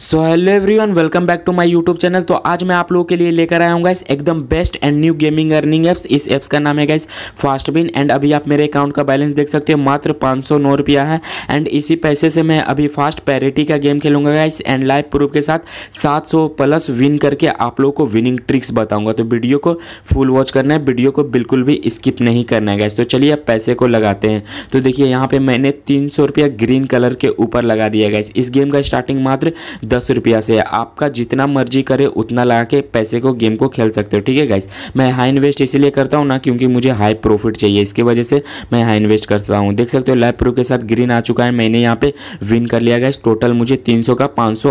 so hello everyone welcome back to my YouTube channel तो आज मैं आप लोगों के लिए लेकर आया हूँ गाइस एकदम best and new gaming earning apps इस एप्स का नाम है गाइस फास्टबिन एंड अभी आप मेरे अकाउंट का बैलेंस देख सकते हो मात्र पाँच सौ नौ रुपया है एंड इसी पैसे से मैं अभी फास्ट पैरिटी का गेम खेलूंगा गाइस एंड लाइव प्रूफ के साथ सात सौ प्लस विन करके आप लोगों को विनिंग ट्रिक्स बताऊँगा तो वीडियो को फुल वॉच करना है वीडियो को बिल्कुल भी स्किप नहीं करना है गाइस तो चलिए अब पैसे को लगाते हैं तो देखिए यहाँ पर मैंने तीन सौ रुपया ग्रीन कलर के ऊपर लगा दिया गया इस गेम का स्टार्टिंग मात्र दस रुपया से आपका जितना मर्जी करे उतना लगा के पैसे को गेम को खेल सकते हो ठीक है गाइस मैं हाई इन्वेस्ट इसीलिए करता हूँ ना क्योंकि मुझे हाई प्रॉफिट चाहिए इसकी वजह से मैं हाई इन्वेस्ट करता हूँ देख सकते हो लाइव प्रो के साथ ग्रीन आ चुका है मैंने यहाँ पे विन कर लिया गाइस टोटल मुझे तीन का पाँच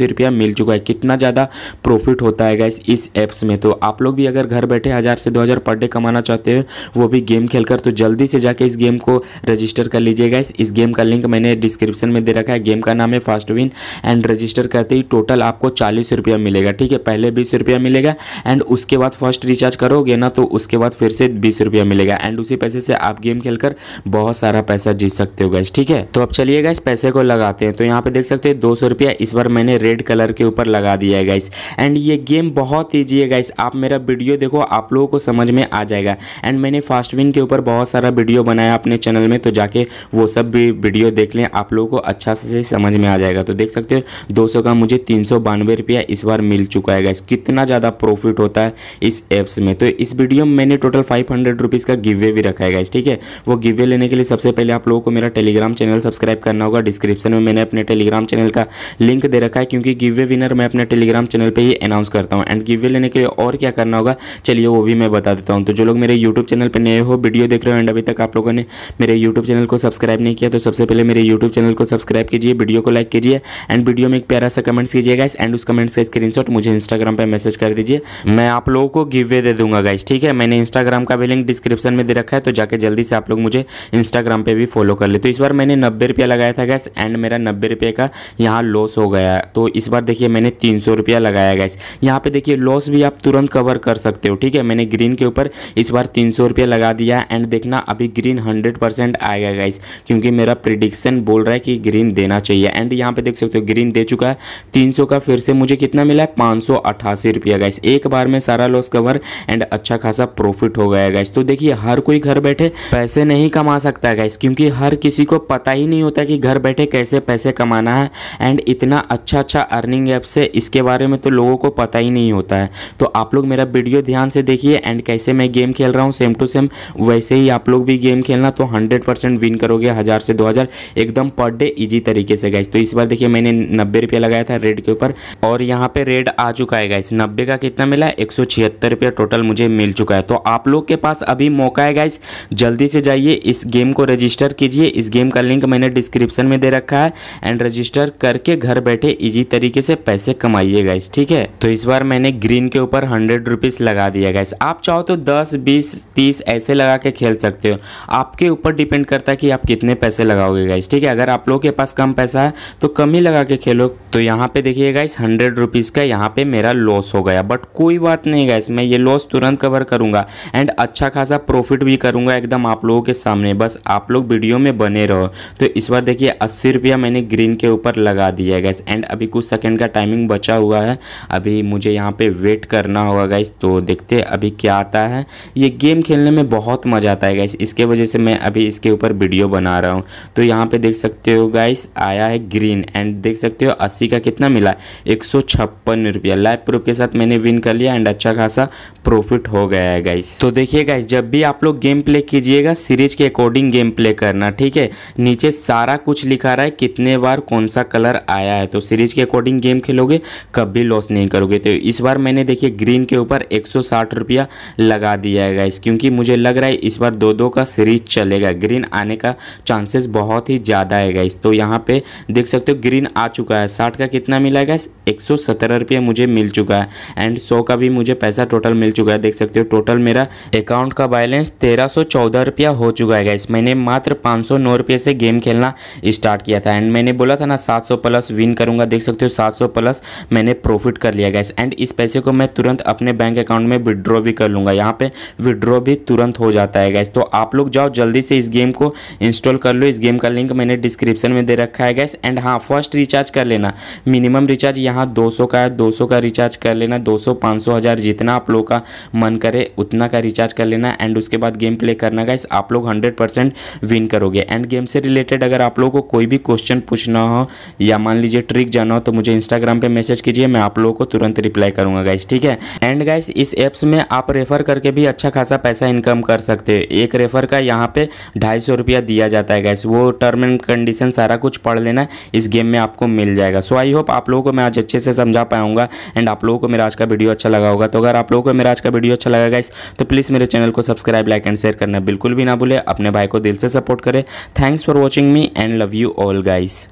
रुपया मिल चुका है कितना ज़्यादा प्रॉफिट होता है गाइस इस एप्स में तो आप लोग भी अगर घर बैठे हज़ार से दो पर डे कमाना चाहते हो वो भी गेम खेल तो जल्दी से जाके इस गेम को रजिस्टर कर लीजिएगा इस गेम का लिंक मैंने डिस्क्रिप्शन में दे रखा है गेम का नाम है fast win and register register करते ही टोटल आपको चालीस रुपया मिलेगा ठीक है पहले बीस रुपया मिलेगा एंड उसके बाद फर्स्ट रिचार्ज करोगे ना तो उसके बाद फिर से बीस रुपया मिलेगा एंड उसी पैसे से आप गेम खेलकर बहुत सारा पैसा जीत सकते हो गैस ठीक है तो अब चलिए गैस पैसे को लगाते हैं तो यहाँ पे देख सकते हैं दो सौ रुपया इस बार मैंने रेड कलर के ऊपर लगा दिया है गैस एंड ये गेम बहुत ईजी है गैस आप मेरा वीडियो देखो आप लोगों को समझ में आ जाएगा एंड मैंने फास्ट विन के ऊपर बहुत सारा वीडियो बनाया अपने चैनल में तो जाके वो सब भी वीडियो देख लें आप लोगों को अच्छा से समझ में आ जाएगा तो देख सकते हो दो 200 का मुझे तीन सौ बानवे रुपया इस बार मिल चुका है कितना ज़्यादा प्रॉफिट होता है इस ऐप्स में तो इस वीडियो में मैंने टोटल फाइव हंड्रेड रुपीज़ का गिवे भी रखा है ठीक है वो गिवे लेने के लिए सबसे पहले आप लोगों को मेरा टेलीग्राम चैनल सब्सक्राइब करना होगा डिस्क्रिप्शन में मैंने अपने टेलीग्राम चैनल का लिंक दे रखा है क्योंकि गिवे विनर मैं अपने टेलीग्राम चैनल पर ही अनाउंस करता हूँ एंड गिवे लेने के लिए और क्या करना होगा चलिए वो भी मैं बता देता हूँ तो जो लोग मेरे यूट्यूब चैनल पर नए हो वीडियो देख रहे हो एंड अभी तक आप लोगों ने मेरे यूट्यूब चैनल को सब्सक्राइब नहीं किया तो सबसे पहले मेरे यूट्यूब चैनल को सब्सक्राइब कीजिए वीडियो को लाइक कीजिए एंड वीडियो में एक प्यारा सा कमेंट्स कीजिएगा इस एंड उस कमेंट्स का स्क्रीनशॉट मुझे इंस्टाग्राम पर मैसेज कर दीजिए मैं आप लोगों को गिव वे दे दूंगा गाइस ठीक है मैंने इंस्टाग्राम का भी लिंक डिस्क्रिप्शन में दे रखा है तो जाके जल्दी से आप लोग मुझे इंस्टाग्राम पर भी फॉलो कर ले तो इस बार मैंने नब्बे रुपया लगाया था गैस एंड मेरा नब्बे रुपये का यहाँ लॉस हो गया तो इस बार देखिए मैंने तीन सौ रुपया लगाया गैस यहाँ पे देखिए लॉस भी आप तुरंत कवर कर सकते हो ठीक है मैंने ग्रीन के ऊपर इस बार तीन सौ रुपया लगा दिया एंड देखना अभी ग्रीन हंड्रेड परसेंट आएगा गैस क्योंकि मेरा प्रिडिक्शन बोल रहा है कि ग्रीन देना चाहिए एंड यहाँ पे देख सकते हो ग्रीन दे चुका चुका है तीन का फिर से मुझे कितना मिला है पाँच सौ अट्ठासी रुपया गाइस एक बार में सारा लॉस कवर एंड अच्छा खासा प्रॉफिट हो गया गाइस तो देखिए हर कोई घर बैठे पैसे नहीं कमा सकता है गाइस क्योंकि हर किसी को पता ही नहीं होता कि घर बैठे कैसे पैसे कमाना है एंड इतना अच्छा अच्छा अर्निंग ऐप से इसके बारे में तो लोगों को पता ही नहीं होता है तो आप लोग मेरा वीडियो ध्यान से देखिए एंड कैसे मैं गेम खेल रहा हूँ सेम टू सेम वैसे ही आप लोग भी गेम खेलना तो हंड्रेड परसेंट विन करोगे हज़ार से दो हज़ार एकदम पर डे ईजी तरीके से गाइस तो इस बार देखिए मैंने नब्बे रुपया लगाया था रेड के ऊपर और यहाँ पे रेड आ चुका है गाइस नब्बे का कितना मिला एक सौ रुपया टोटल मुझे मिल चुका है तो आप लोग के पास अभी मौका है गाइस जल्दी से जाइए इस गेम को रजिस्टर कीजिए इस गेम का लिंक मैंने डिस्क्रिप्शन में दे रखा है एंड रजिस्टर करके घर बैठे इजी तरीके से पैसे कमाइए गाइस ठीक है तो इस बार मैंने ग्रीन के ऊपर हंड्रेड रुपीज़ लगा दिया गाइस आप चाहो तो दस बीस तीस ऐसे लगा के खेल सकते हो आपके ऊपर डिपेंड करता है कि आप कितने पैसे लगाओगे गाइस ठीक है अगर आप लोग के पास कम पैसा है तो कम ही लगा के खेलो तो यहाँ पे देखिए गाइस हंड्रेड रुपीज़ का यहाँ पे मेरा लॉस हो गया बट कोई बात नहीं गाइस मैं ये लॉस तुरंत कवर करूँगा एंड अच्छा खासा प्रॉफिट भी करूँगा एकदम आप लोगों के सामने बस आप लोग वीडियो में बने रहो तो इस बार देखिए अस्सी रुपया मैंने ग्रीन के ऊपर लगा दिया है गैस एंड अभी कुछ सेकेंड का टाइमिंग बचा हुआ है अभी मुझे यहाँ पर वेट करना होगा गैस तो देखते अभी क्या आता है ये गेम खेलने में बहुत मज़ा आता है गैस इसके वजह से मैं अभी इसके ऊपर वीडियो बना रहा हूँ तो यहाँ पर देख सकते हो गाइस आया है ग्रीन एंड देख सकते हो अस्सी का कितना मिला एक सौ छप्पन रुपया लाइव प्रूफ के साथ मैंने विन कर लिया एंड अच्छा खासा प्रॉफिट हो गया है गाइस तो देखिए गाइस जब भी आप लोग गेम प्ले कीजिएगा सीरीज के अकॉर्डिंग गेम प्ले करना ठीक है नीचे सारा कुछ लिखा रहा है कितने बार कौन सा कलर आया है तो सीरीज के अकॉर्डिंग गेम खेलोगे कभी लॉस नहीं करोगे तो इस बार मैंने देखिए ग्रीन के ऊपर एक सौ रुपया लगा दिया है गाइस क्योंकि मुझे लग रहा है इस बार दो दो का सीरीज चलेगा ग्रीन आने का चांसेस बहुत ही ज़्यादा है गाइस तो यहाँ पे देख सकते हो ग्रीन आ चुका है साठ का कितना मिला है गैस एक सौ सत्रह रुपये मुझे मिल चुका है एंड सौ का भी मुझे पैसा टोटल मिल चुका है देख सकते हो टोटल मेरा अकाउंट का बैलेंस तेरह सौ चौदह रुपया हो चुका है गैस मैंने मात्र पाँच सौ नौ रुपये से गेम खेलना स्टार्ट किया था एंड मैंने बोला था ना सात सौ प्लस विन करूँगा देख सकते हो सात सौ प्लस मैंने प्रॉफिट कर लिया गैस एंड इस पैसे को मैं तुरंत अपने बैंक अकाउंट में विड्रॉ भी कर लूँगा यहाँ पर विड्रॉ भी तुरंत हो जाता है गैस तो आप लोग जाओ जल्दी से इस गेम को इंस्टॉल कर लो इस गेम का लिंक मैंने डिस्क्रिप्शन में दे रखा है गैस एंड हाँ फर्स्ट रिचार्ज कर लेना लेना मिनिमम रिचार्ज यहाँ 200 का है 200 का रिचार्ज कर लेना 200 सौ हज़ार जितना आप लोग का मन करे उतना का रिचार्ज कर लेना एंड उसके बाद गेम प्ले करना का आप लोग हंड्रेड परसेंट विन करोगे एंड गेम से रिलेटेड अगर आप लोगों को कोई भी क्वेश्चन पूछना हो या मान लीजिए ट्रिक जाना हो तो मुझे इंस्टाग्राम पर मैसेज कीजिए मैं आप लोगों को तुरंत रिप्लाई करूँगा गाइस ठीक है एंड गाइस इस एप्स में आप रेफर करके भी अच्छा खासा पैसा इनकम कर सकते हो एक रेफर का यहाँ पे ढाई सौ रुपया दिया जाता है गैस वो टर्म एंड कंडीशन सारा कुछ पढ़ लेना इस गेम में आपको मिल जाएगा जाएगा सो आई होप आप लोगों को मैं आज अच्छे से समझा पाऊंगा एंड आप लोगों को मेरा आज का वीडियो अच्छा लगा होगा तो अगर आप लोगों को मेरा आज का वीडियो अच्छा लगा गाइस तो प्लीज़ मेरे चैनल को सब्सक्राइब लाइक एंड शेयर करना बिल्कुल भी ना भूले अपने भाई को दिल से सपोर्ट करें thanks for watching me and love you all guys